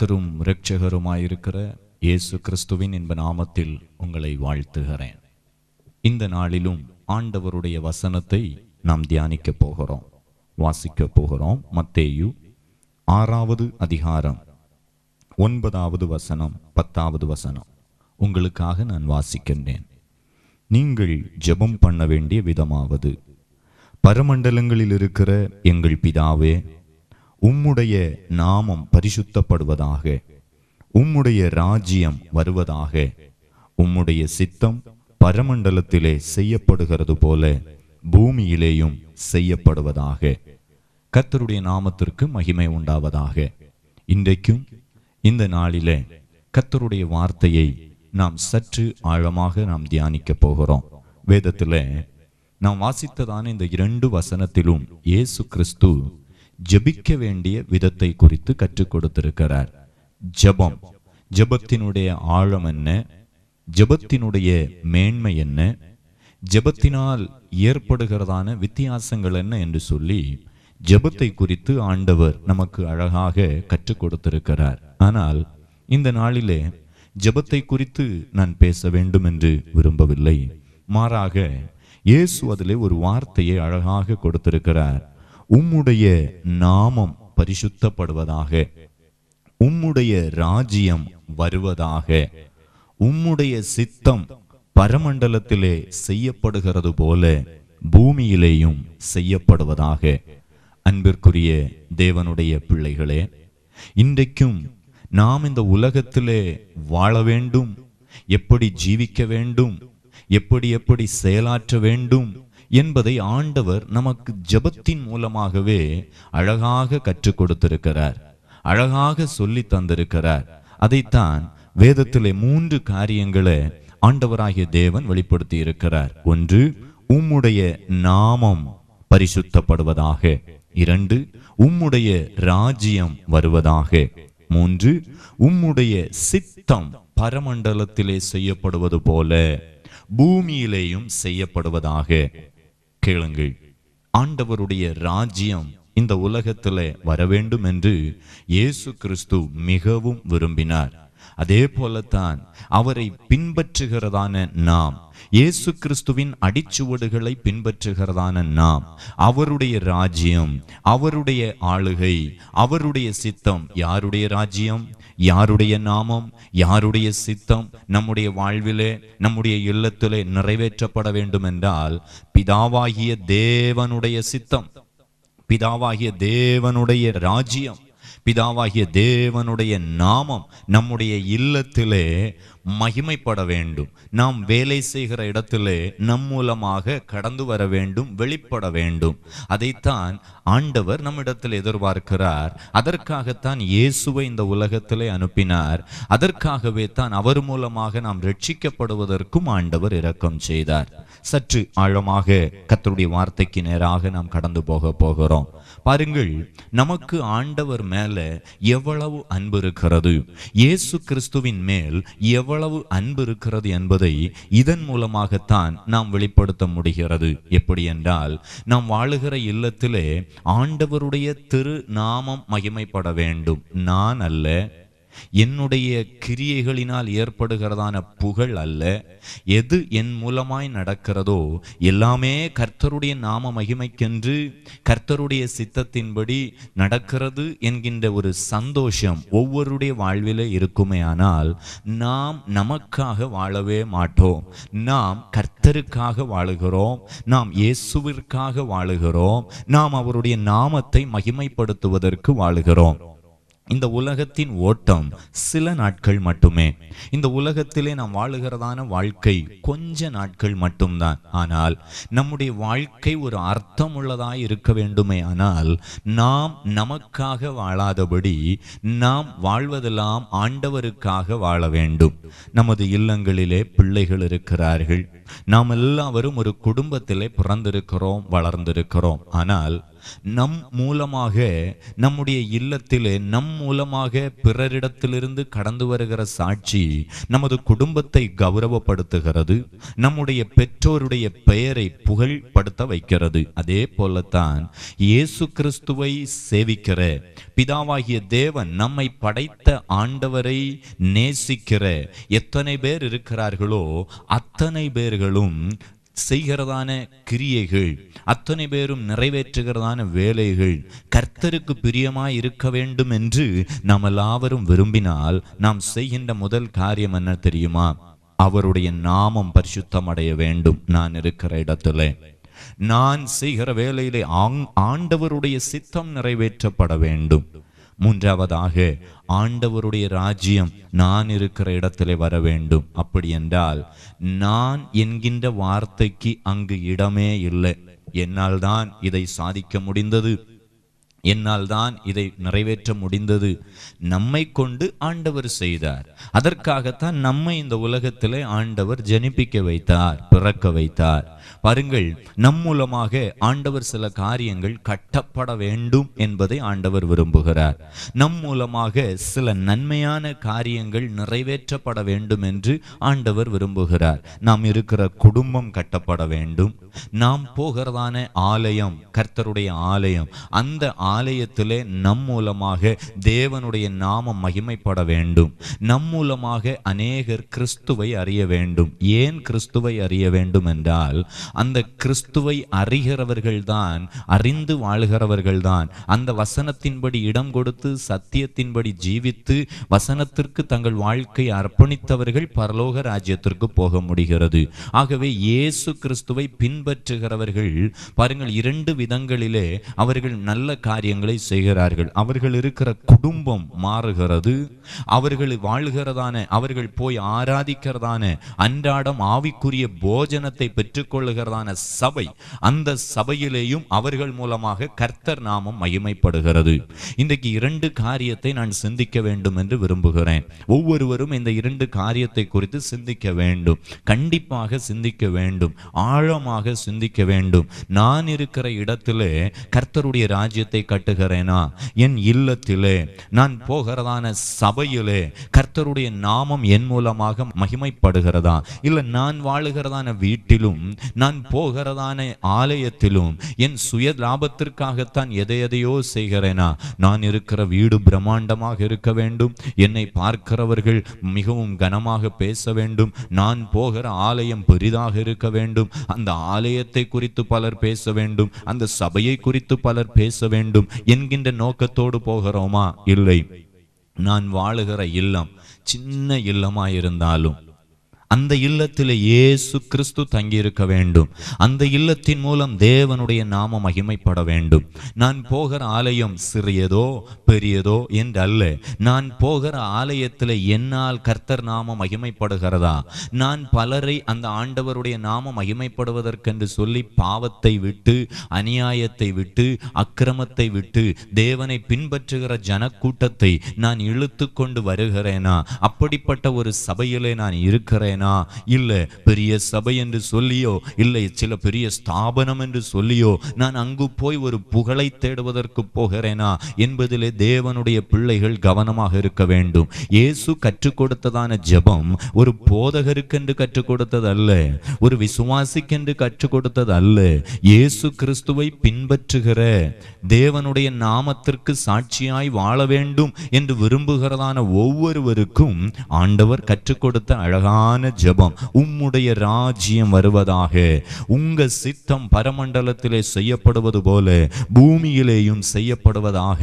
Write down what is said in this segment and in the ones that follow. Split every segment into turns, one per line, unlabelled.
கர்த்தரும் இரட்சகருமாயிருக்கிற இயேசு கிறிஸ்துவின் என்ப நாமத்தில் உங்களை வாழ்த்துகிறேன் இந்த நாளிலும் ஆண்டவருடைய வசனத்தை நாம் தியானிக்க போகிறோம் வாசிக்க போகிறோம் மத்தேயு ஆறாவது அதிகாரம் ஒன்பதாவது வசனம் பத்தாவது வசனம் உங்களுக்காக நான் வாசிக்கின்றேன் நீங்கள் ஜெபம் பண்ண வேண்டிய விதமாவது பரமண்டலங்களில் இருக்கிற எங்கள் பிதாவே உம்முடைய நாமம் பரிசுத்தப்படுவதாக உம்முடைய ராஜ்யம் வருவதாக உம்முடைய சித்தம் பரமண்டலத்திலே செய்யப்படுகிறது போல பூமியிலேயும் செய்யப்படுவதாக கத்தருடைய நாமத்திற்கு மகிமை உண்டாவதாக இன்றைக்கும் இந்த நாளிலே கத்தருடைய வார்த்தையை நாம் சற்று ஆழமாக நாம் தியானிக்க போகிறோம் வேதத்தில் நாம் வாசித்ததான இந்த இரண்டு வசனத்திலும் இயேசு கிறிஸ்து ஜபிக்க வேண்டிய விதத்தை குறித்து கற்றுக் கொடுத்திருக்கிறார் ஜபம் ஜபத்தினுடைய ஆழம் என்ன ஜபத்தினுடைய மேன்மை என்ன ஜபத்தினால் ஏற்படுகிறதான வித்தியாசங்கள் என்ன என்று சொல்லி ஜபத்தை குறித்து ஆண்டவர் நமக்கு அழகாக கற்றுக் கொடுத்திருக்கிறார் ஆனால் இந்த நாளிலே ஜபத்தை குறித்து நான் பேச வேண்டும் என்று விரும்பவில்லை மாறாக இயேசு அதிலே ஒரு வார்த்தையை அழகாக கொடுத்திருக்கிறார் உம்முடைய நாமம் பரிசுத்தப்படுவதாக உம்முடைய ராஜ்யம் வருவதாக உம்முடைய சித்தம் பரமண்டலத்திலே செய்யப்படுகிறது போல பூமியிலேயும் செய்யப்படுவதாக அன்பிற்குரிய தேவனுடைய பிள்ளைகளே இன்றைக்கும் நாம் இந்த உலகத்திலே வாழ வேண்டும் எப்படி ஜீவிக்க வேண்டும் எப்படி எப்படி செயலாற்ற வேண்டும் என்பதை ஆண்டவர் நமக்கு ஜபத்தின் மூலமாகவே அழகாக கற்றுக் கொடுத்திருக்கிறார் அழகாக சொல்லி தந்திருக்கிறார் அதைத்தான் வேதத்திலே மூன்று காரியங்களை ஆண்டவராகிய தேவன் வெளிப்படுத்தி இருக்கிறார் ஒன்று உம்முடைய நாமம் பரிசுத்தப்படுவதாக இரண்டு உம்முடைய ராஜ்யம் வருவதாக மூன்று உம்முடைய சித்தம் பரமண்டலத்திலே செய்யப்படுவது போல பூமியிலேயும் செய்யப்படுவதாக கேளுங்கள் ஆண்டவருடைய ராஜ்யம் இந்த உலகத்தில் வர வேண்டும் என்று இயேசு கிறிஸ்து மிகவும் விரும்பினார் அதே போலத்தான் அவரை பின்பற்றுகிறதான நாம் இயேசு கிறிஸ்துவின் அடிச்சுவடுகளை பின்பற்றுகிறதான நாம் அவருடைய ராஜ்யம் அவருடைய ஆளுகை அவருடைய சித்தம் யாருடைய ராஜ்யம் யாருடைய நாமம் யாருடைய சித்தம் நம்முடைய வாழ்விலே நம்முடைய இல்லத்திலே நிறைவேற்றப்பட வேண்டும் என்றால் பிதாவாகிய தேவனுடைய சித்தம் பிதாவாகிய தேவனுடைய ராஜ்யம் பிதாவாகிய தேவனுடைய நாமம் நம்முடைய இல்லத்திலே மகிமைப்பட வேண்டும் நாம் வேலை செய்கிற இடத்திலே நம் மூலமாக கடந்து வர வேண்டும் வெளிப்பட வேண்டும் அதைத்தான் ஆண்டவர் நம்மிடத்தில் எதிர்பார்க்கிறார் அதற்காகத்தான் இயேசுவை இந்த உலகத்திலே அனுப்பினார் அதற்காகவே தான் அவர் மூலமாக நாம் ரட்சிக்கப்படுவதற்கும் ஆண்டவர் இரக்கம் செய்தார் சற்று ஆழமாக கத்தருடைய வார்த்தைக்கு நேராக நாம் கடந்து போக போகிறோம் பாருங்கள் நமக்கு ஆண்டவர் மேல எவ்வளவு அன்பு இருக்கிறது இயேசு கிறிஸ்துவின் மேல் எவ்வளவு அன்பு இருக்கிறது என்பதை இதன் மூலமாகத்தான் நாம் வெளிப்படுத்த முடிகிறது எப்படி என்றால் நாம் வாழுகிற இல்லத்திலே ஆண்டவருடைய திரு நாமம் மகிமைப்பட வேண்டும் நான் அல்ல என்னுடைய கிரியைகளினால் ஏற்படுகிறதான புகழ் அல்ல எது என் மூலமாய் நடக்கிறதோ எல்லாமே கர்த்தருடைய நாம மகிமைக்கென்று கர்த்தருடைய சித்தத்தின்படி நடக்கிறது என்கின்ற ஒரு சந்தோஷம் ஒவ்வொருடைய வாழ்வில் இருக்குமே ஆனால் நாம் நமக்காக வாழவே மாட்டோம் நாம் கர்த்தருக்காக வாழுகிறோம் நாம் இயேசுவிற்காக வாழுகிறோம் நாம் அவருடைய நாமத்தை மகிமைப்படுத்துவதற்கு வாழுகிறோம் இந்த உலகத்தின் ஓட்டம் சில நாட்கள் மட்டுமே இந்த உலகத்திலே நாம் வாழுகிறதான வாழ்க்கை கொஞ்ச நாட்கள் மட்டும்தான் ஆனால் நம்முடைய வாழ்க்கை ஒரு அர்த்தம் உள்ளதாய் இருக்க வேண்டுமே ஆனால் நாம் நமக்காக வாழாதபடி நாம் வாழ்வதெல்லாம் ஆண்டவருக்காக வாழ வேண்டும் நமது இல்லங்களிலே பிள்ளைகள் இருக்கிறார்கள் நாம் எல்லாவரும் ஒரு குடும்பத்திலே பிறந்திருக்கிறோம் வளர்ந்திருக்கிறோம் ஆனால் நம் மூலமாக நம்முடைய இல்லத்திலே நம் மூலமாக பிறரிடத்திலிருந்து கடந்து வருகிற சாட்சி நமது குடும்பத்தை கௌரவப்படுத்துகிறது நம்முடைய பெற்றோருடைய பெயரை புகழ்படுத்த வைக்கிறது அதே போலத்தான் இயேசு கிறிஸ்துவை சேவிக்கிற பிதாவாகிய தேவன் நம்மை படைத்த ஆண்டவரை நேசிக்கிற எத்தனை பேர் இருக்கிறார்களோ அத்தனை பேர்களும் செய்கிறதான கிரியைகள் அத்தனை பேரும் நிறைவேற்றுகிறதான வேலைகள் கர்த்தருக்கு பிரியமாய் இருக்க வேண்டும் என்று நாம் எல்லாவரும் விரும்பினால் நாம் செய்கின்ற முதல் காரியம் என்ன தெரியுமா அவருடைய நாமம் பரிசுத்தம் அடைய வேண்டும் நான் இருக்கிற இடத்துல நான் செய்கிற வேலையிலே ஆண்டவருடைய சித்தம் நிறைவேற்றப்பட வேண்டும் மூன்றாவதாக ஆண்டவருடைய ராஜ்யம் நான் இருக்கிற இடத்திலே வர வேண்டும் அப்படி என்றால் நான் என்கின்ற வார்த்தைக்கு அங்கு இடமே இல்லை என்னால் தான் இதை சாதிக்க முடிந்தது என்னால் தான் இதை நிறைவேற்ற முடிந்தது நம்மை கொண்டு ஆண்டவர் செய்தார் அதற்காகத்தான் நம்மை இந்த உலகத்திலே ஆண்டவர் ஜனிப்பிக்க வைத்தார் பிறக்க வைத்தார் பாருங்கள் நம் மூலமாக ஆண்டவர் சில காரியங்கள் கட்டப்பட வேண்டும் என்பதை ஆண்டவர் விரும்புகிறார் நம் மூலமாக சில நன்மையான காரியங்கள் நிறைவேற்றப்பட வேண்டும் என்று ஆண்டவர் விரும்புகிறார் நாம் இருக்கிற குடும்பம் கட்டப்பட வேண்டும் நாம் போகிறதான ஆலயம் கர்த்தருடைய ஆலயம் அந்த ஆலயத்திலே நம் மூலமாக தேவனுடைய நாமம் மகிமைப்பட வேண்டும் நம் மூலமாக அநேகர் கிறிஸ்துவை அறிய வேண்டும் ஏன் கிறிஸ்துவை அறிய வேண்டும் என்றால் அந்த கிறிஸ்துவை அறிகிறவர்கள்தான் அறிந்து வாழ்கிறவர்கள்தான் அந்த வசனத்தின்படி இடம் கொடுத்து சத்தியத்தின்படி ஜீவித்து வசனத்திற்கு தங்கள் வாழ்க்கை அர்ப்பணித்தவர்கள் பரலோக ராஜ்யத்திற்கு போக முடிகிறது ஆகவே இயேசு கிறிஸ்துவை பின்பற்றுகிறவர்கள் பாருங்கள் இரண்டு விதங்களிலே அவர்கள் நல்ல காரியம் காரியங்களை செய்கிறார்கள் அவர்கள் இருக்கிற குடும்பம் மாறுகிறது அவர்கள் வாழ்கிறதான அவர்கள் போய் ஆராதிக்கிறதான அன்றாடம் ஆவிக்குரிய போஜனத்தை பெற்றுக்கொள்ளுகிறதான சபை அந்த சபையிலேயும் அவர்கள் மூலமாக கர்த்தர் நாமம் மகிமைப்படுகிறது இன்றைக்கு இரண்டு காரியத்தை நான் சிந்திக்க வேண்டும் என்று விரும்புகிறேன் ஒவ்வொருவரும் இந்த இரண்டு காரியத்தை குறித்து சிந்திக்க வேண்டும் கண்டிப்பாக சிந்திக்க வேண்டும் ஆழமாக சிந்திக்க வேண்டும் நான் இருக்கிற இடத்திலே கர்த்தருடைய ராஜ்யத்தை கட்டுகிறேனா என் இல்லத்திலே நான் போகிறதான சபையிலே கர்த்தருடைய நாமம் என் மூலமாக மகிமைப்படுகிறதா இல்லை நான் வாழுகிறதான வீட்டிலும் நான் போகிறதான ஆலயத்திலும் என் சுய லாபத்திற்காகத்தான் எதை எதையோ செய்கிறேனா நான் இருக்கிற வீடு பிரம்மாண்டமாக இருக்க வேண்டும் என்னை பார்க்கிறவர்கள் மிகவும் கனமாக பேச வேண்டும் நான் போகிற ஆலயம் பெரிதாக இருக்க வேண்டும் அந்த ஆலயத்தை குறித்து பலர் பேச வேண்டும் அந்த சபையை குறித்து பலர் பேச வேண்டும் வேண்டும் என்கின்ற நோக்கத்தோடு போகிறோமா இல்லை நான் வாழுகிற இல்லம் சின்ன இல்லமாயிருந்தாலும் அந்த இல்லத்தில் இயேசு கிறிஸ்து தங்கியிருக்க வேண்டும் அந்த இல்லத்தின் மூலம் தேவனுடைய நாம மகிமைப்பட வேண்டும் நான் போகிற ஆலயம் சிறியதோ பெரியதோ என்று அல்ல நான் போகிற ஆலயத்தில் என்னால் கர்த்தர் நாம மகிமைப்படுகிறதா நான் பலரை அந்த ஆண்டவருடைய நாம மகிமைப்படுவதற்கென்று சொல்லி பாவத்தை விட்டு அநியாயத்தை விட்டு அக்கிரமத்தை விட்டு தேவனை பின்பற்றுகிற ஜனக்கூட்டத்தை நான் இழுத்து கொண்டு வருகிறேனா அப்படிப்பட்ட ஒரு சபையிலே நான் இருக்கிறேன் வேணா இல்லை பெரிய சபை என்று சொல்லியோ இல்லை சில பெரிய ஸ்தாபனம் என்று சொல்லியோ நான் அங்கு போய் ஒரு புகழை தேடுவதற்கு போகிறேனா என்பதிலே தேவனுடைய பிள்ளைகள் கவனமாக இருக்க வேண்டும் இயேசு கற்றுக் கொடுத்ததான ஜபம் ஒரு போதகருக்கென்று கற்றுக் கொடுத்தது அல்ல ஒரு விசுவாசிக்கென்று கற்றுக் கொடுத்தது அல்ல இயேசு கிறிஸ்துவை பின்பற்றுகிற தேவனுடைய நாமத்திற்கு சாட்சியாய் வாழ வேண்டும் என்று விரும்புகிறதான ஒவ்வொருவருக்கும் ஆண்டவர் கற்றுக் கொடுத்த அழகான ஆழமான ஜெபம் உம்முடைய ராஜ்யம் வருவதாக உங்க சித்தம் பரமண்டலத்திலே செய்யப்படுவது போல பூமியிலேயும் செய்யப்படுவதாக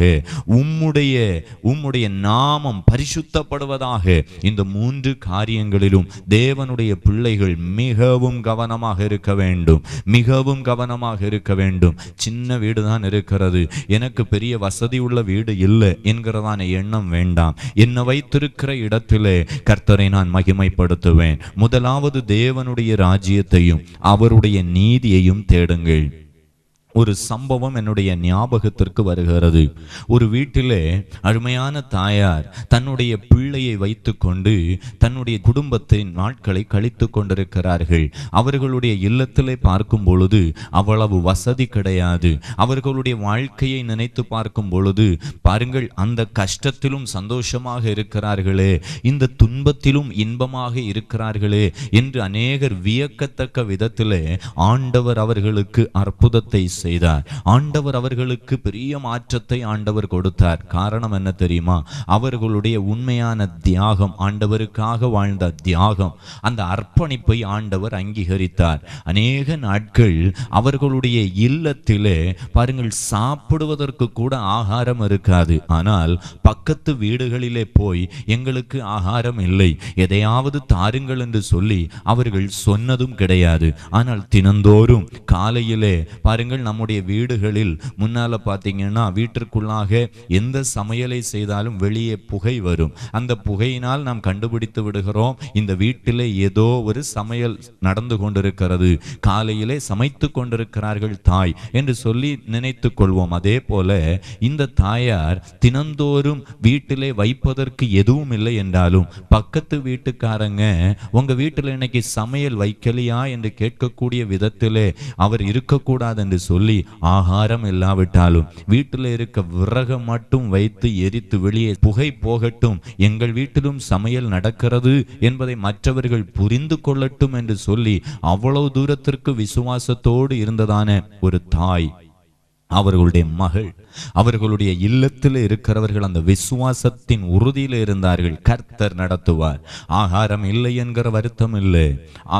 உம்முடைய உம்முடைய நாமம் பரிசுத்தப்படுவதாக இந்த மூன்று காரியங்களிலும் தேவனுடைய பிள்ளைகள் மிகவும் கவனமாக இருக்க வேண்டும் மிகவும் கவனமாக இருக்க வேண்டும் சின்ன வீடு தான் இருக்கிறது எனக்கு பெரிய வசதி உள்ள வீடு இல்லை என்கிறதான எண்ணம் வேண்டாம் என்னை வைத்திருக்கிற இடத்திலே கர்த்தரை நான் மகிமைப்படுத்துவேன் முதலாவது தேவனுடைய ராஜ்யத்தையும் அவருடைய நீதியையும் தேடுங்கள் ஒரு சம்பவம் என்னுடைய ஞாபகத்திற்கு வருகிறது ஒரு வீட்டிலே அருமையான தாயார் தன்னுடைய பிள்ளையை வைத்துக்கொண்டு தன்னுடைய குடும்பத்தின் நாட்களை கழித்து கொண்டிருக்கிறார்கள் அவர்களுடைய இல்லத்திலே பார்க்கும் பொழுது அவ்வளவு வசதி கிடையாது அவர்களுடைய வாழ்க்கையை நினைத்து பார்க்கும் பொழுது பாருங்கள் அந்த கஷ்டத்திலும் சந்தோஷமாக இருக்கிறார்களே இந்த துன்பத்திலும் இன்பமாக இருக்கிறார்களே என்று அநேகர் வியக்கத்தக்க விதத்திலே ஆண்டவர் அவர்களுக்கு அற்புதத்தை செய்தார் ஆண்டவர் அவர்களுக்கு பெரிய மாற்றத்தை ஆண்டவர் கொடுத்தார் காரணம் என்ன தெரியுமா அவர்களுடைய உண்மையான தியாகம் ஆண்டவருக்காக வாழ்ந்த தியாகம் அந்த அர்ப்பணிப்பை ஆண்டவர் அங்கீகரித்தார் அநேக நாட்கள் அவர்களுடைய இல்லத்திலே பாருங்கள் சாப்பிடுவதற்கு கூட ஆகாரம் இருக்காது ஆனால் பக்கத்து வீடுகளிலே போய் எங்களுக்கு ஆகாரம் இல்லை எதையாவது தாருங்கள் என்று சொல்லி அவர்கள் சொன்னதும் கிடையாது ஆனால் தினந்தோறும் காலையிலே பாருங்கள் நம் நம்முடைய வீடுகளில் முன்னால் பார்த்தீங்கன்னா வீட்டிற்குள்ளாக எந்த சமையலை செய்தாலும் வெளியே புகை வரும் அந்த புகையினால் நாம் கண்டுபிடித்து விடுகிறோம் இந்த வீட்டிலே ஏதோ ஒரு சமையல் நடந்து கொண்டிருக்கிறது காலையிலே சமைத்து கொண்டிருக்கிறார்கள் தாய் என்று சொல்லி நினைத்து கொள்வோம் அதே போல இந்த தாயார் தினந்தோறும் வீட்டிலே வைப்பதற்கு எதுவும் இல்லை என்றாலும் பக்கத்து வீட்டுக்காரங்க உங்க வீட்டில் இன்னைக்கு சமையல் வைக்கலையா என்று கேட்கக்கூடிய விதத்திலே அவர் இருக்கக்கூடாது என்று சொல்லி சொல்லி ஆகாரம் இல்லாவிட்டாலும் வீட்டில் இருக்க விறகம் மட்டும் வைத்து எரித்து வெளியே புகை போகட்டும் எங்கள் வீட்டிலும் சமையல் நடக்கிறது என்பதை மற்றவர்கள் புரிந்து கொள்ளட்டும் என்று சொல்லி அவ்வளவு தூரத்திற்கு விசுவாசத்தோடு இருந்ததான ஒரு தாய் அவர்களுடைய மகள் அவர்களுடைய இல்லத்தில் இருக்கிறவர்கள் அந்த விசுவாசத்தின் உறுதியில் இருந்தார்கள் கர்த்தர் நடத்துவார் ஆகாரம் இல்லை என்கிற வருத்தம் இல்லை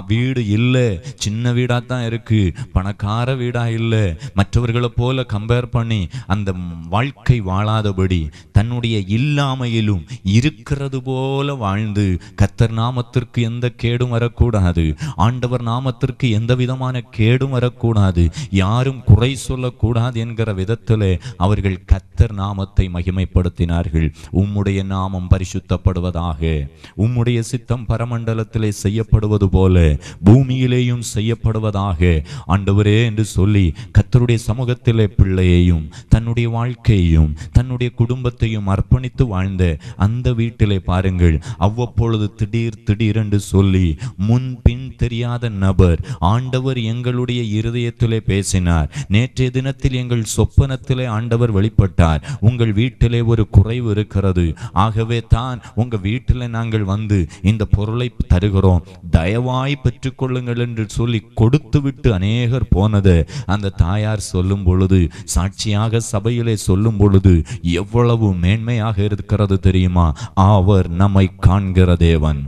வீடு இல்லை சின்ன வீடாக தான் இருக்கு பணக்கார வீடா இல்லை மற்றவர்களை போல கம்பேர் பண்ணி அந்த வாழ்க்கை வாழாதபடி தன்னுடைய இல்லாமையிலும் இருக்கிறது போல வாழ்ந்து கர்த்தர் நாமத்திற்கு எந்த கேடும் வரக்கூடாது ஆண்டவர் நாமத்திற்கு எந்த விதமான கேடும் வரக்கூடாது யாரும் குறை சொல்லக்கூடாது என்கிற விதத்தில் அவர்கள் கத்தர் நாமத்தை மகிமைப்படுத்தினார்கள் உம்முடைய நாமம் பரிசுத்தப்படுவதாக உம்முடைய சித்தம் பரமண்டலத்திலே செய்யப்படுவது போல பூமியிலேயும் செய்யப்படுவதாக ஆண்டவரே என்று சொல்லி கத்தருடைய சமூகத்திலே பிள்ளையையும் தன்னுடைய வாழ்க்கையையும் தன்னுடைய குடும்பத்தையும் அர்ப்பணித்து வாழ்ந்த அந்த வீட்டிலே பாருங்கள் அவ்வப்பொழுது திடீர் திடீர் என்று சொல்லி முன்பின் தெரியாத நபர் ஆண்டவர் எங்களுடைய இருதயத்திலே பேசினார் நேற்றைய தினத்தில் காரியங்கள் சொப்பனத்திலே ஆண்டவர் வெளிப்பட்டார் உங்கள் வீட்டிலே ஒரு குறைவு இருக்கிறது ஆகவே தான் உங்கள் வீட்டில் நாங்கள் வந்து இந்த பொருளை தருகிறோம் தயவாய் பெற்றுக்கொள்ளுங்கள் என்று சொல்லி கொடுத்துவிட்டு அநேகர் போனது அந்த தாயார் சொல்லும் பொழுது சாட்சியாக சபையிலே சொல்லும் பொழுது எவ்வளவு மேன்மையாக இருக்கிறது தெரியுமா அவர் நம்மை காண்கிற தேவன்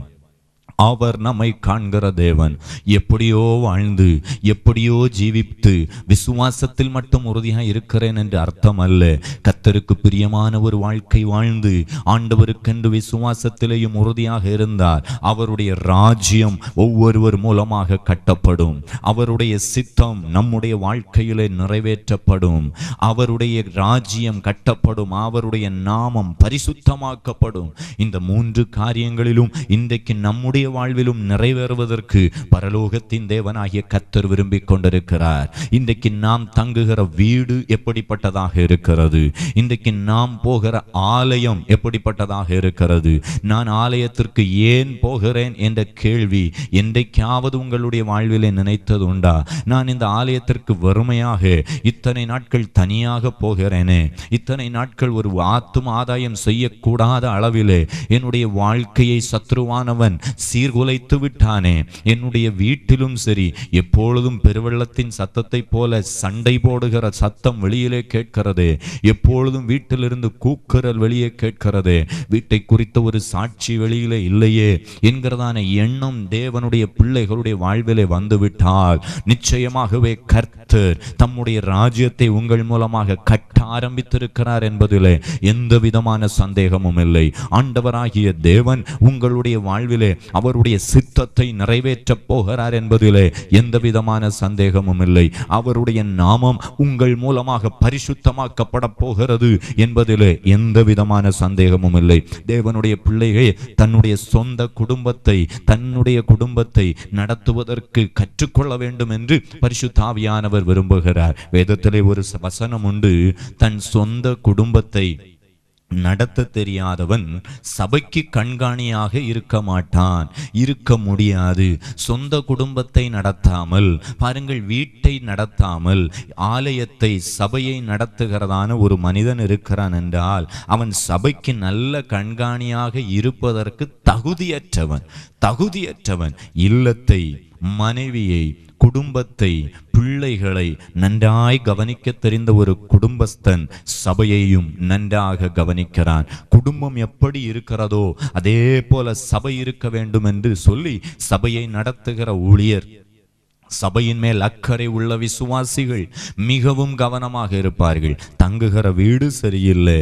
அவர் நம்மை காண்கிற தேவன் எப்படியோ வாழ்ந்து எப்படியோ ஜீவித்து விசுவாசத்தில் மட்டும் உறுதியாக இருக்கிறேன் என்று அர்த்தம் அல்ல கத்தருக்கு பிரியமான ஒரு வாழ்க்கை வாழ்ந்து ஆண்டவருக்கென்று விசுவாசத்திலேயும் உறுதியாக இருந்தார் அவருடைய ராஜ்யம் ஒவ்வொருவர் மூலமாக கட்டப்படும் அவருடைய சித்தம் நம்முடைய வாழ்க்கையிலே நிறைவேற்றப்படும் அவருடைய ராஜ்யம் கட்டப்படும் அவருடைய நாமம் பரிசுத்தமாக்கப்படும் இந்த மூன்று காரியங்களிலும் இன்றைக்கு நம்முடைய வாழ்விலும் நிறைவேறுவதற்கு பரலோகத்தின் தேவனாகிய கத்தர் விரும்பிக் கொண்டிருக்கிறார் இன்றைக்கு நாம் தங்குகிற வீடு எப்படிப்பட்டதாக இருக்கிறது இன்றைக்கு நாம் போகிற ஆலயம் எப்படிப்பட்டதாக இருக்கிறது நான் ஆலயத்திற்கு ஏன் போகிறேன் என்ற கேள்வி என்றைக்காவது உங்களுடைய வாழ்விலே நினைத்தது உண்டா நான் இந்த ஆலயத்திற்கு வறுமையாக இத்தனை நாட்கள் தனியாக போகிறேனே இத்தனை நாட்கள் ஒரு ஆத்தும் ஆதாயம் செய்யக்கூடாத அளவிலே என்னுடைய வாழ்க்கையை சத்ருவானவன் சீர்குலைத்து விட்டானே என்னுடைய வீட்டிலும் சரி எப்பொழுதும் பெருவெள்ளத்தின் சத்தத்தை போல சண்டை போடுகிற சத்தம் வெளியிலே கேட்கிறது எப்பொழுதும் வீட்டிலிருந்து கூக்குரல் வெளியே கேட்கிறது வீட்டை குறித்த ஒரு சாட்சி வெளியிலே இல்லையே என்கிறதான எண்ணம் தேவனுடைய பிள்ளைகளுடைய வாழ்விலே வந்துவிட்டால் நிச்சயமாகவே கர்த்தர் தம்முடைய ராஜ்யத்தை உங்கள் மூலமாக கட்ட ஆரம்பித்திருக்கிறார் என்பதிலே எந்த விதமான சந்தேகமும் இல்லை ஆண்டவராகிய தேவன் உங்களுடைய வாழ்விலே அவர் அவருடைய சித்தத்தை நிறைவேற்றப் போகிறார் என்பதிலே எந்த விதமான சந்தேகமும் இல்லை அவருடைய நாமம் உங்கள் மூலமாக பரிசுத்தமாக்கப்பட போகிறது என்பதிலே எந்த விதமான சந்தேகமும் இல்லை தேவனுடைய பிள்ளைகள் தன்னுடைய சொந்த குடும்பத்தை தன்னுடைய குடும்பத்தை நடத்துவதற்கு கற்றுக்கொள்ள வேண்டும் என்று பரிசுத்தாவியானவர் விரும்புகிறார் வேதத்திலே ஒரு வசனம் உண்டு தன் சொந்த குடும்பத்தை நடத்த தெரியாதவன் சபைக்கு கண்காணியாக இருக்க மாட்டான் இருக்க முடியாது சொந்த குடும்பத்தை நடத்தாமல் பாருங்கள் வீட்டை நடத்தாமல் ஆலயத்தை சபையை நடத்துகிறதான ஒரு மனிதன் இருக்கிறான் என்றால் அவன் சபைக்கு நல்ல கண்காணியாக இருப்பதற்கு தகுதியற்றவன் தகுதியற்றவன் இல்லத்தை மனைவியை குடும்பத்தை பிள்ளைகளை நன்றாய் கவனிக்க தெரிந்த ஒரு குடும்பஸ்தன் சபையையும் நன்றாக கவனிக்கிறான் குடும்பம் எப்படி இருக்கிறதோ அதே போல சபை இருக்க வேண்டும் என்று சொல்லி சபையை நடத்துகிற ஊழியர் சபையின் மேல் அக்கறை உள்ள விசுவாசிகள் மிகவும் கவனமாக இருப்பார்கள் தங்குகிற வீடு சரியில்லை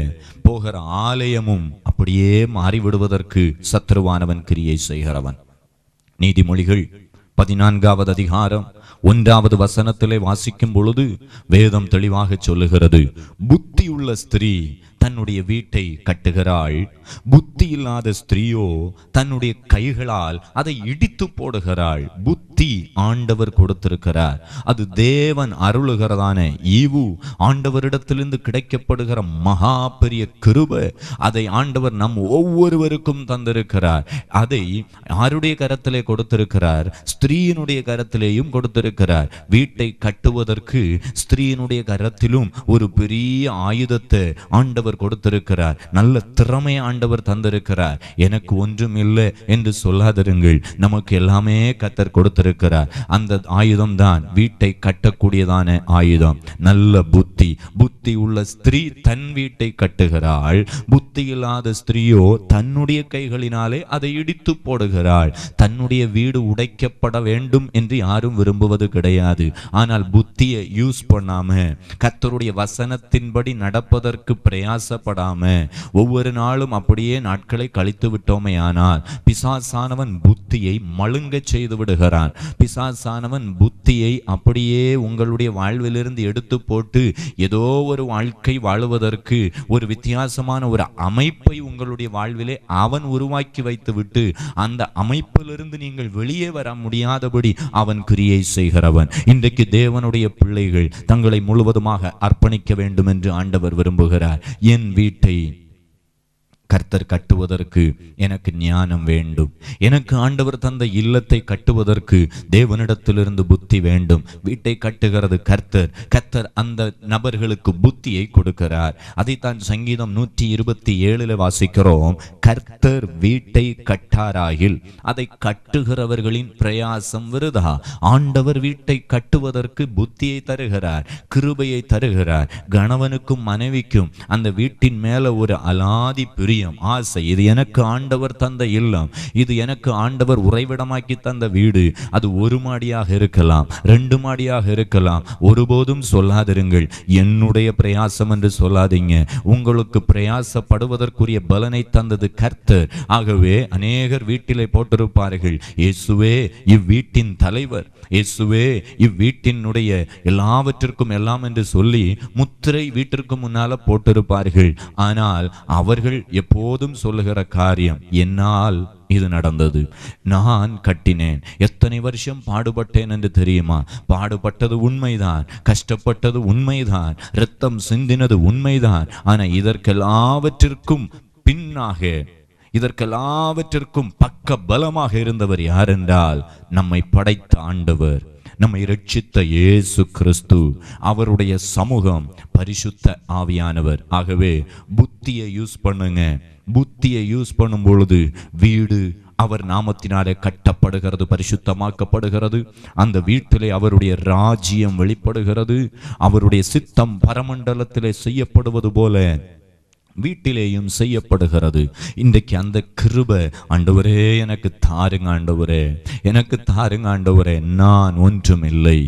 போகிற ஆலயமும் அப்படியே மாறிவிடுவதற்கு சத்ருவானவன் கிரியை செய்கிறவன் நீதிமொழிகள் பதினான்காவது அதிகாரம் ஒன்றாவது வசனத்திலே வாசிக்கும் பொழுது வேதம் தெளிவாக சொல்லுகிறது புத்தியுள்ள ஸ்திரீ தன்னுடைய வீட்டை கட்டுகிறாள் புத்தி இல்லாத ஸ்திரீயோ தன்னுடைய கைகளால் அதை இடித்து போடுகிறாள் புத்தி நிதி ஆண்டவர் கொடுத்திருக்கிறார் அது தேவன் அருளுகிறதான ஈவு ஆண்டவரிடத்திலிருந்து கிடைக்கப்படுகிற மகா பெரிய கிருப அதை ஆண்டவர் நம் ஒவ்வொருவருக்கும் தந்திருக்கிறார் அதை யாருடைய கரத்திலே கொடுத்திருக்கிறார் ஸ்திரீயினுடைய கரத்திலேயும் கொடுத்திருக்கிறார் வீட்டை கட்டுவதற்கு ஸ்திரீயினுடைய கரத்திலும் ஒரு பெரிய ஆயுதத்தை ஆண்டவர் கொடுத்திருக்கிறார் நல்ல திறமை ஆண்டவர் தந்திருக்கிறார் எனக்கு ஒன்றும் இல்லை என்று சொல்லாதிருங்கள் நமக்கு எல்லாமே கத்தர் கொடுத்திருக்க இருக்கிறார் அந்த ஆயுதம் தான் வீட்டை கட்டக்கூடியதான ஆயுதம் நல்ல புத்தி புத்தி உள்ள ஸ்திரீ தன் வீட்டை கட்டுகிறாள் புத்தி இல்லாத ஸ்திரீயோ தன்னுடைய கைகளினாலே அதை இடித்து போடுகிறாள் தன்னுடைய வீடு உடைக்கப்பட வேண்டும் என்று யாரும் விரும்புவது கிடையாது ஆனால் புத்தியை யூஸ் பண்ணாம கத்தருடைய வசனத்தின்படி நடப்பதற்கு பிரயாசப்படாம ஒவ்வொரு நாளும் அப்படியே நாட்களை கழித்து விட்டோமே ஆனால் பிசாசானவன் புத்தியை மழுங்க செய்து விடுகிறான் பிசாசானவன் புத்தியை அப்படியே உங்களுடைய வாழ்விலிருந்து எடுத்து போட்டு ஏதோ ஒரு வாழ்க்கை வாழுவதற்கு ஒரு வித்தியாசமான ஒரு அமைப்பை உங்களுடைய வாழ்விலே அவன் உருவாக்கி வைத்துவிட்டு அந்த அமைப்பிலிருந்து நீங்கள் வெளியே வர முடியாதபடி அவன் கிரியை செய்கிறவன் இன்றைக்கு தேவனுடைய பிள்ளைகள் தங்களை முழுவதுமாக அர்ப்பணிக்க வேண்டும் என்று ஆண்டவர் விரும்புகிறார் என் வீட்டை கர்த்தர் கட்டுவதற்கு எனக்கு ஞானம் வேண்டும் எனக்கு ஆண்டவர் தந்த இல்லத்தை கட்டுவதற்கு தேவனிடத்திலிருந்து புத்தி வேண்டும் வீட்டை கட்டுகிறது கர்த்தர் கர்த்தர் அந்த நபர்களுக்கு புத்தியை கொடுக்கிறார் அதைத்தான் சங்கீதம் நூற்றி இருபத்தி ஏழில் வாசிக்கிறோம் கர்த்தர் வீட்டை கட்டாராகில் அதை கட்டுகிறவர்களின் பிரயாசம் விருதா ஆண்டவர் வீட்டை கட்டுவதற்கு புத்தியை தருகிறார் கிருபையை தருகிறார் கணவனுக்கும் மனைவிக்கும் அந்த வீட்டின் மேல ஒரு அலாதி பிரி பிரியம் ஆசை இது எனக்கு ஆண்டவர் தந்த இல்லம் இது எனக்கு ஆண்டவர் உறைவிடமாக்கி தந்த வீடு அது ஒரு மாடியாக இருக்கலாம் ரெண்டு மாடியாக இருக்கலாம் ஒருபோதும் சொல்லாதிருங்கள் என்னுடைய பிரயாசம் என்று சொல்லாதீங்க உங்களுக்கு பிரயாசப்படுவதற்குரிய பலனை தந்தது கர்த்தர் ஆகவே அநேகர் வீட்டிலே போட்டிருப்பார்கள் இயேசுவே இவ்வீட்டின் தலைவர் இயேசுவே இவ்வீட்டினுடைய எல்லாவற்றிற்கும் எல்லாம் என்று சொல்லி முத்திரை வீட்டிற்கு முன்னால போட்டிருப்பார்கள் ஆனால் அவர்கள் எப்போதும் சொல்லுகிற காரியம் என்னால் இது நடந்தது நான் கட்டினேன் எத்தனை வருஷம் பாடுபட்டேன் என்று தெரியுமா பாடுபட்டது உண்மைதான் கஷ்டப்பட்டது உண்மைதான் ரத்தம் சிந்தினது உண்மைதான் ஆனால் இதற்கெல்லாவற்றிற்கும் பின்னாக இதற்கெல்லாவற்றிற்கும் பக்க பலமாக இருந்தவர் யார் என்றால் நம்மை படைத்த ஆண்டவர் நம்மை ரட்சித்த இயேசு கிறிஸ்து அவருடைய சமூகம் பரிசுத்த ஆவியானவர் ஆகவே புத்தியை யூஸ் பண்ணுங்க புத்தியை யூஸ் பண்ணும் பொழுது வீடு அவர் நாமத்தினாலே கட்டப்படுகிறது பரிசுத்தமாக்கப்படுகிறது அந்த வீட்டிலே அவருடைய ராஜ்யம் வெளிப்படுகிறது அவருடைய சித்தம் பரமண்டலத்திலே செய்யப்படுவது போல வீட்டிலேயும் செய்யப்படுகிறது இன்றைக்கு அந்த கிருப ஆண்டவரே எனக்கு தாருங்க ஆண்டவரே எனக்கு தாருங்க ஆண்டவரே நான் ஒன்றுமில்லை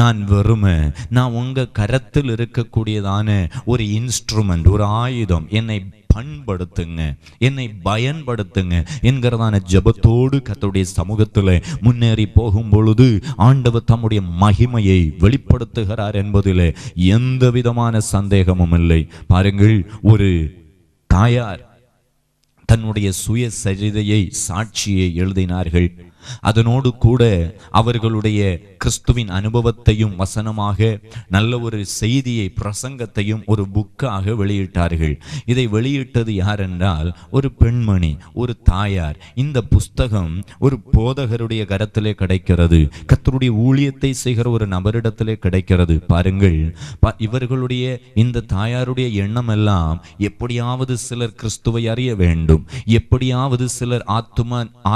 நான் வெறுமை நான் உங்கள் கரத்தில் இருக்கக்கூடியதான ஒரு இன்ஸ்ட்ருமெண்ட் ஒரு ஆயுதம் என்னை பண்படுத்துங்க என்னை பயன்படுத்துங்க என்கிறதான ஜபத்தோடு கத்தருடைய சமூகத்தில் முன்னேறி போகும் பொழுது ஆண்டவர் தம்முடைய மகிமையை வெளிப்படுத்துகிறார் என்பதில் எந்த விதமான சந்தேகமும் இல்லை பாருங்கள் ஒரு தாயார் தன்னுடைய சுய சரிதையை சாட்சியை எழுதினார்கள் அதனோடு கூட அவர்களுடைய கிறிஸ்துவின் அனுபவத்தையும் வசனமாக நல்ல ஒரு செய்தியை பிரசங்கத்தையும் ஒரு புக்காக வெளியிட்டார்கள் இதை வெளியிட்டது யார் என்றால் ஒரு பெண்மணி ஒரு தாயார் இந்த புஸ்தகம் ஒரு போதகருடைய கரத்திலே கிடைக்கிறது கத்தருடைய ஊழியத்தை செய்கிற ஒரு நபரிடத்திலே கிடைக்கிறது பாருங்கள் இவர்களுடைய இந்த தாயாருடைய எண்ணம் எல்லாம் எப்படியாவது சிலர் கிறிஸ்துவை அறிய வேண்டும் எப்படியாவது சிலர் ஆத்தும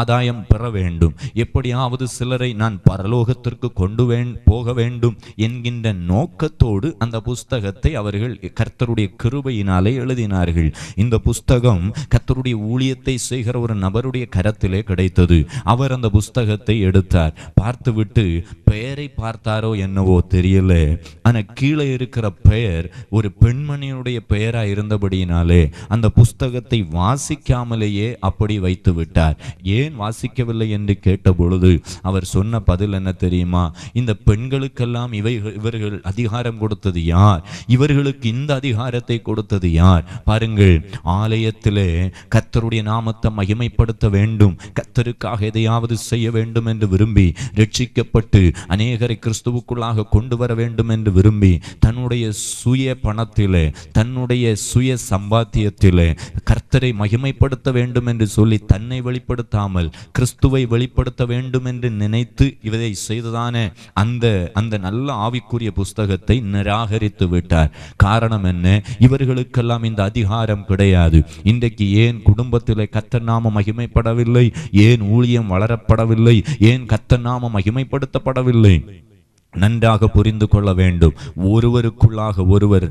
ஆதாயம் பெற வேண்டும் வேண்டும் எப்படியாவது சிலரை நான் பரலோகத்திற்கு கொண்டு போக வேண்டும் என்கின்ற நோக்கத்தோடு அந்த புஸ்தகத்தை அவர்கள் கர்த்தருடைய கிருபையினாலே எழுதினார்கள் இந்த புஸ்தகம் கர்த்தருடைய ஊழியத்தை செய்கிற ஒரு நபருடைய கரத்திலே கிடைத்தது அவர் அந்த புஸ்தகத்தை எடுத்தார் பார்த்துவிட்டு பெயரை பார்த்தாரோ என்னவோ தெரியல ஆனால் கீழே இருக்கிற பெயர் ஒரு பெண்மணியுடைய பெயராக இருந்தபடியினாலே அந்த புஸ்தகத்தை வாசிக்காமலேயே அப்படி வைத்து விட்டார் ஏன் வாசிக்கவில்லை என்று கேட்டபொழுது அவர் சொன்ன பதில் என்ன தெரியுமா இந்த பெண்களுக்கெல்லாம் இவை இவர்கள் அதிகாரம் கொடுத்தது யார் இவர்களுக்கு இந்த அதிகாரத்தை கொடுத்தது யார் பாருங்கள் ஆலயத்திலே கத்தருடைய நாமத்தை மகிமைப்படுத்த வேண்டும் கத்தருக்காக எதையாவது செய்ய வேண்டும் என்று விரும்பி ரட்சிக்கப்பட்டு அநேகரை கிறிஸ்துவுக்குள்ளாக கொண்டு வர வேண்டும் என்று விரும்பி தன்னுடைய சுய பணத்திலே தன்னுடைய சுய சம்பாத்தியத்திலே கர்த்தரை மகிமைப்படுத்த வேண்டும் என்று சொல்லி தன்னை வெளிப்படுத்தாமல் கிறிஸ்துவை வெளி வெளிப்படுத்த வேண்டும் என்று நினைத்து இதை செய்துதானே அந்த அந்த நல்ல ஆவிக்குரிய புஸ்தகத்தை நிராகரித்து விட்டார் காரணம் என்ன இவர்களுக்கெல்லாம் இந்த அதிகாரம் கிடையாது இன்றைக்கு ஏன் குடும்பத்தில் கத்த நாம மகிமைப்படவில்லை ஏன் ஊழியம் வளரப்படவில்லை ஏன் கத்த நாம மகிமைப்படுத்தப்படவில்லை நன்றாக புரிந்து கொள்ள வேண்டும் ஒருவருக்குள்ளாக ஒருவர்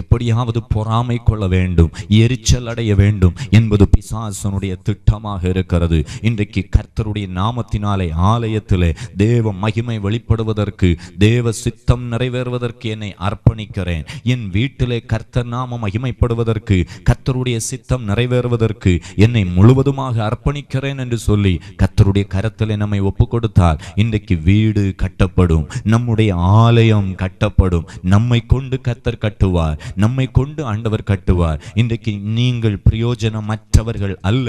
எப்படியாவது பொறாமை கொள்ள வேண்டும் எரிச்சல் அடைய வேண்டும் என்பது பிசாசனுடைய திட்டமாக இருக்கிறது இன்றைக்கு கர்த்தருடைய நாமத்தினாலே ஆலயத்திலே தேவ மகிமை வெளிப்படுவதற்கு தேவ சித்தம் நிறைவேறுவதற்கு என்னை அர்ப்பணிக்கிறேன் என் வீட்டிலே கர்த்தர் நாம மகிமைப்படுவதற்கு கர்த்தருடைய சித்தம் நிறைவேறுவதற்கு என்னை முழுவதுமாக அர்ப்பணிக்கிறேன் என்று சொல்லி கர்த்தருடைய கரத்திலே நம்மை ஒப்பு கொடுத்தால் இன்றைக்கு வீடு கட்டப்படும் நம்முடைய ஆலயம் கட்டப்படும் நம்மை கொண்டு கத்தர் கட்டுவார் நம்மை கொண்டு ஆண்டவர் கட்டுவார் இன்றைக்கு நீங்கள் பிரயோஜனமற்றவர்கள் அல்ல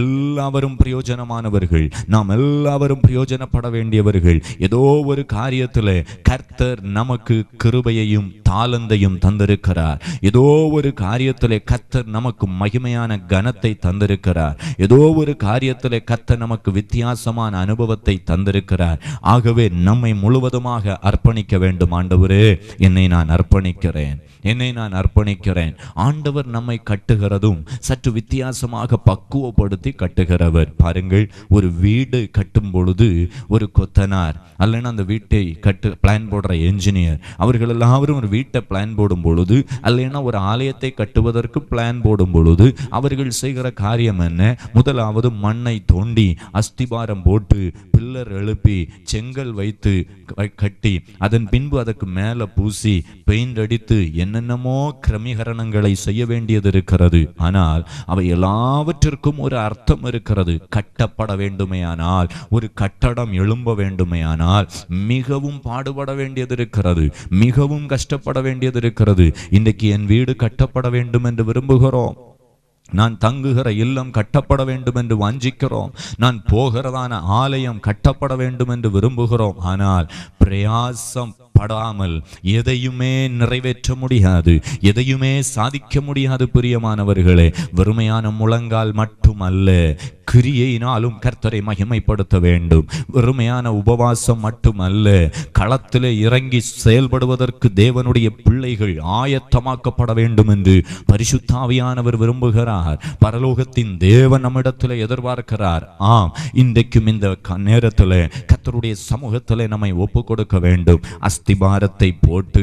எல்லாவரும் பிரயோஜனமானவர்கள் நாம் எல்லாவரும் பிரயோஜனப்பட வேண்டியவர்கள் ஏதோ ஒரு காரியத்தில் கர்த்தர் நமக்கு கிருபையையும் தாளந்தையும் தந்திருக்கிறார் ஏதோ ஒரு காரியத்தில் கர்த்தர் நமக்கு மகிமையான கனத்தை தந்திருக்கிறார் ஏதோ ஒரு காரியத்தில் கர்த்தர் நமக்கு வித்தியாசமான அனுபவத்தை தந்திருக்கிறார் ஆகவே நம்மை முழுவதும் முழுவதுமாக அர்ப்பணிக்க வேண்டும் ஆண்டவரே என்னை நான் அர்ப்பணிக்கிறேன் என்னை நான் அர்ப்பணிக்கிறேன் ஆண்டவர் நம்மை கட்டுகிறதும் சற்று வித்தியாசமாக பக்குவப்படுத்தி கட்டுகிறவர் பாருங்கள் ஒரு வீடு கட்டும் பொழுது ஒரு கொத்தனார் அல்லனா அந்த வீட்டை கட்டு பிளான் போடுற என்ஜினியர் அவர்கள் எல்லாரும் ஒரு வீட்டை பிளான் போடும் பொழுது அல்லனா ஒரு ஆலயத்தை கட்டுவதற்கு பிளான் போடும் பொழுது அவர்கள் செய்கிற காரியம் என்ன முதலாவது மண்ணை தோண்டி அஸ்திபாரம் போட்டு பில்லர் எழுப்பி செங்கல் வைத்து கட்டி அதன் பின்பு அதற்கு மேலே பூசி பெயிண்ட் அடித்து என்ன என்னென்னமோ கிரமிகரணங்களை செய்ய வேண்டியது இருக்கிறது ஆனால் அவை எல்லாவற்றிற்கும் ஒரு அர்த்தம் இருக்கிறது கட்டப்பட வேண்டுமேயானால் ஒரு கட்டடம் எழும்ப வேண்டுமேயானால் மிகவும் பாடுபட வேண்டியது இருக்கிறது மிகவும் கஷ்டப்பட வேண்டியது இருக்கிறது இன்றைக்கு என் வீடு கட்டப்பட வேண்டும் என்று விரும்புகிறோம் நான் தங்குகிற இல்லம் கட்டப்பட வேண்டும் என்று வாஞ்சிக்கிறோம் நான் போகிறதான ஆலயம் கட்டப்பட வேண்டும் என்று விரும்புகிறோம் ஆனால் பிரயாசம் படாமல் எதையுமே நிறைவேற்ற முடியாது எதையுமே சாதிக்க முடியாது பிரியமானவர்களே வெறுமையான முழங்கால் மட்டுமல்ல கிரியையினாலும் கர்த்தரை மகிமைப்படுத்த வேண்டும் வெறுமையான உபவாசம் மட்டுமல்ல களத்தில் இறங்கி செயல்படுவதற்கு தேவனுடைய பிள்ளைகள் ஆயத்தமாக்கப்பட வேண்டும் என்று பரிசுத்தாவியானவர் விரும்புகிறார் பரலோகத்தின் தேவன் நம்மிடத்தில் எதிர்பார்க்கிறார் ஆம் இன்றைக்கும் இந்த நேரத்தில் கர்த்தருடைய சமூகத்தில் நம்மை ஒப்பு கொடுக்க வேண்டும் அஸ்த அஸ்திபாரத்தை போட்டு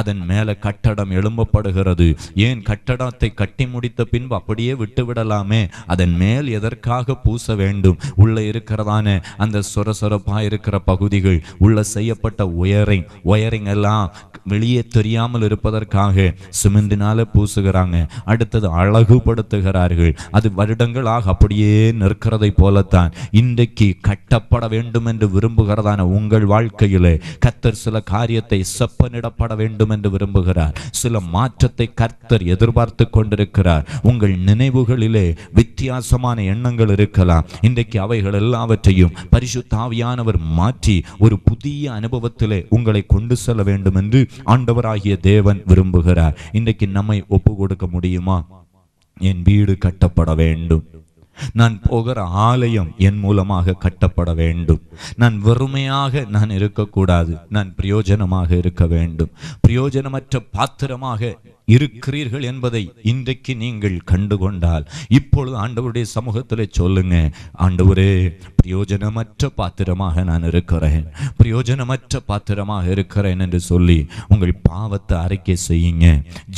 அதன் மேல கட்டடம் எழும்பப்படுகிறது ஏன் கட்டடத்தை கட்டி முடித்த பின்பு அப்படியே விட்டுவிடலாமே அதன் மேல் எதற்காக பூச வேண்டும் உள்ள இருக்கிறதான அந்த சொரசொரப்பா இருக்கிற பகுதிகள் உள்ள செய்யப்பட்ட ஒயரிங் ஒயரிங் எல்லாம் வெளியே தெரியாமல் இருப்பதற்காக சிமெண்டினால பூசுகிறாங்க அடுத்தது அழகுபடுத்துகிறார்கள் அது வருடங்களாக அப்படியே நிற்கிறதை போலத்தான் இன்றைக்கு கட்டப்பட வேண்டும் என்று விரும்புகிறதான உங்கள் வாழ்க்கையிலே கத்தர் சில காரியத்தை செப்பனிடப்பட வேண்டும் என்று விரும்புகிறார் சில மாற்றத்தை கர்த்தர் எதிர்பார்த்து கொண்டிருக்கிறார் உங்கள் நினைவுகளிலே வித்தியாசமான எண்ணங்கள் இருக்கலாம் இன்றைக்கு அவைகள் எல்லாவற்றையும் பரிசுத்தாவியானவர் மாற்றி ஒரு புதிய அனுபவத்திலே உங்களை கொண்டு செல்ல வேண்டும் என்று ஆண்டவராகிய தேவன் விரும்புகிறார் இன்றைக்கு நம்மை ஒப்பு கொடுக்க முடியுமா என் வீடு கட்டப்பட வேண்டும் நான் போகிற ஆலயம் என் மூலமாக கட்டப்பட வேண்டும் நான் வெறுமையாக நான் இருக்கக்கூடாது நான் பிரயோஜனமாக இருக்க வேண்டும் பிரயோஜனமற்ற பாத்திரமாக இருக்கிறீர்கள் என்பதை இன்றைக்கு நீங்கள் கண்டுகொண்டால் இப்பொழுது ஆண்டவருடைய சமூகத்தில் சொல்லுங்க ஆண்டவரே பிரயோஜனமற்ற பாத்திரமாக நான் இருக்கிறேன் பிரயோஜனமற்ற பாத்திரமாக இருக்கிறேன் என்று சொல்லி உங்கள் பாவத்தை அறிக்கை செய்யுங்க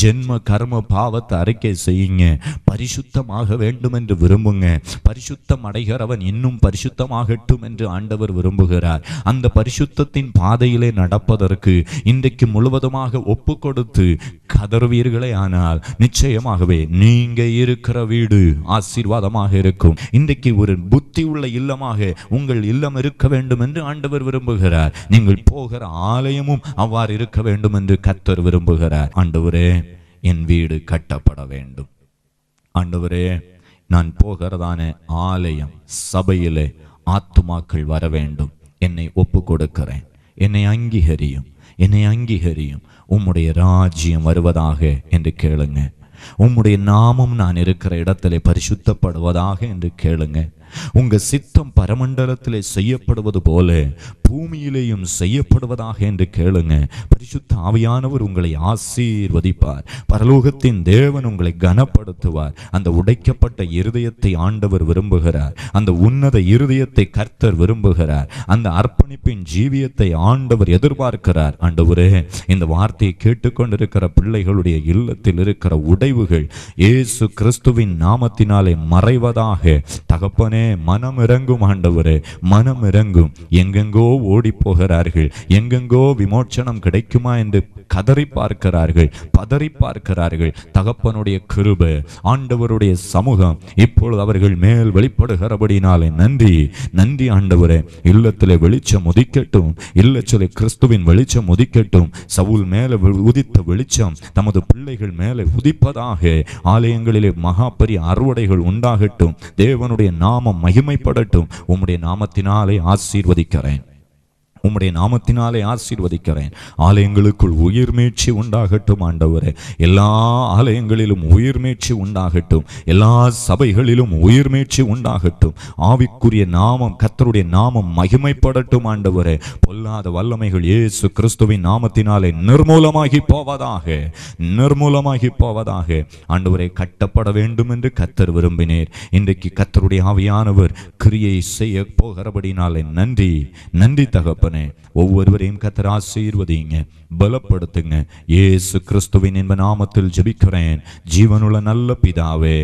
ஜென்ம கர்ம பாவத்தை அறிக்கை செய்யுங்க பரிசுத்தமாக வேண்டும் என்று விரும்புங்க பரிசுத்தம் அடைகிறவன் இன்னும் பரிசுத்தமாகட்டும் என்று ஆண்டவர் விரும்புகிறார் அந்த பரிசுத்தத்தின் பாதையிலே நடப்பதற்கு இன்றைக்கு முழுவதுமாக ஒப்பு கொடுத்து கதர்வி போவீர்களே ஆனால் நிச்சயமாகவே நீங்க இருக்கிற வீடு ஆசீர்வாதமாக இருக்கும் இன்றைக்கு ஒரு புத்தி உள்ள இல்லமாக உங்கள் இல்லம் இருக்க வேண்டும் என்று ஆண்டவர் விரும்புகிறார் நீங்கள் போகிற ஆலயமும் அவ்வாறு இருக்க வேண்டும் என்று கத்தர் விரும்புகிறார் ஆண்டவரே என் வீடு கட்டப்பட வேண்டும் ஆண்டவரே நான் போகிறதான ஆலயம் சபையிலே ஆத்துமாக்கள் வர வேண்டும் என்னை ஒப்பு கொடுக்கிறேன் என்னை அங்கீகரியும் என்னை அங்கீகரியும் உம்முடைய ராஜ்யம் வருவதாக என்று கேளுங்க உம்முடைய நாமம் நான் இருக்கிற இடத்திலே பரிசுத்தப்படுவதாக என்று கேளுங்க உங்க சித்தம் பரமண்டலத்திலே செய்யப்படுவது போல பூமியிலேயும் செய்யப்படுவதாக என்று கேளுங்க பரிசுத்த ஆவியானவர் உங்களை ஆசீர்வதிப்பார் பரலோகத்தின் தேவன் உங்களை கனப்படுத்துவார் அந்த உடைக்கப்பட்ட இருதயத்தை ஆண்டவர் விரும்புகிறார் அந்த உன்னத இருதயத்தை கர்த்தர் விரும்புகிறார் அந்த அர்ப்பணிப்பின் ஜீவியத்தை ஆண்டவர் எதிர்பார்க்கிறார் ஆண்டவரே இந்த வார்த்தையை கேட்டுக்கொண்டிருக்கிற பிள்ளைகளுடைய இல்லத்தில் இருக்கிற உடை முடிவுகள் இயேசு கிறிஸ்துவின் நாமத்தினாலே மறைவதாக தகப்பனே மனம் இறங்கும் ஆண்டவரே மனம் இறங்கும் எங்கெங்கோ ஓடி போகிறார்கள் எங்கெங்கோ விமோச்சனம் கிடைக்குமா என்று கதறி பார்க்கிறார்கள் பதறி பார்க்கிறார்கள் தகப்பனுடைய கிருப ஆண்டவருடைய சமூகம் இப்பொழுது அவர்கள் மேல் வெளிப்படுகிறபடினாலே நன்றி நன்றி ஆண்டவரே இல்லத்திலே வெளிச்சம் உதிக்கட்டும் இல்லத்திலே கிறிஸ்துவின் வெளிச்சம் உதிக்கட்டும் சவுல் மேலே உதித்த வெளிச்சம் தமது பிள்ளைகள் மேலே உதிப்பதாக முழுவதாக ஆலயங்களிலே மகாபரி அறுவடைகள் உண்டாகட்டும் தேவனுடைய நாமம் மகிமைப்படட்டும் உம்முடைய நாமத்தினாலே ஆசீர்வதிக்கிறேன் உம்முடைய நாமத்தினாலே ஆசீர்வதிக்கிறேன் ஆலயங்களுக்குள் உயிர் மீட்சி உண்டாகட்டும் ஆண்டவரே எல்லா ஆலயங்களிலும் உயிர் மீட்சி உண்டாகட்டும் எல்லா சபைகளிலும் உயிர் மீட்சி உண்டாகட்டும் ஆவிக்குரிய நாமம் கத்தருடைய நாமம் மகிமைப்படட்டும் ஆண்டவரே பொல்லாத வல்லமைகள் இயேசு கிறிஸ்துவின் நாமத்தினாலே நிர்மூலமாகி போவதாக நிர்மூலமாகி போவதாக ஆண்டவரை கட்டப்பட வேண்டும் என்று கத்தர் விரும்பினேன் இன்றைக்கு கத்தருடைய ஆவியானவர் கிரியை செய்ய போகிறபடினாலே நன்றி நன்றி தகப்பனே தகப்பனே ஒவ்வொருவரையும் கத்தர் ஆசீர்வதிங்க பலப்படுத்துங்க ஏசு கிறிஸ்துவின் என்ப நாமத்தில் ஜபிக்கிறேன் ஜீவனுள்ள நல்ல பிதாவே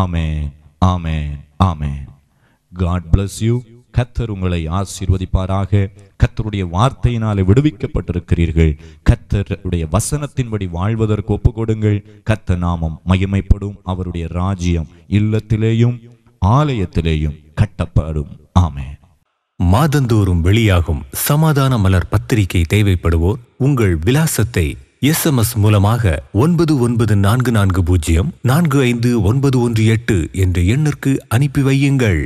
ஆமே ஆமே ஆமே காட் பிளஸ் யூ கத்தர் உங்களை ஆசீர்வதிப்பாராக கத்தருடைய வார்த்தையினாலே விடுவிக்கப்பட்டிருக்கிறீர்கள் கத்தருடைய வசனத்தின்படி வாழ்வதற்கு ஒப்பு கொடுங்கள் கத்த நாமம் மகிமைப்படும் அவருடைய ராஜ்யம் இல்லத்திலேயும் ஆலயத்திலேயும் கட்டப்படும் ஆமே மாதந்தோறும் வெளியாகும் சமாதான மலர் பத்திரிகை தேவைப்படுவோர் உங்கள் விலாசத்தை எஸ்எம்எஸ் மூலமாக ஒன்பது ஒன்பது நான்கு நான்கு பூஜ்ஜியம் நான்கு ஐந்து ஒன்பது ஒன்று எட்டு என்ற எண்ணிற்கு அனுப்பி வையுங்கள்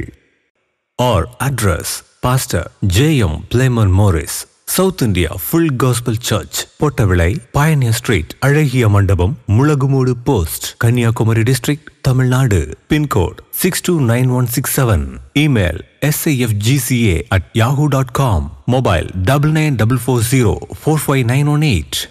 our address pastor J M Philemon Morris South India full gospel church Pottavilai pioneer street அழகிய Mandapam Mulagumoodu post Kanyakumari district Tamil Nadu pincode six two nine one six seven email S I F G C A at Yahoo dot com mobile double nine double four zero four five nine one eight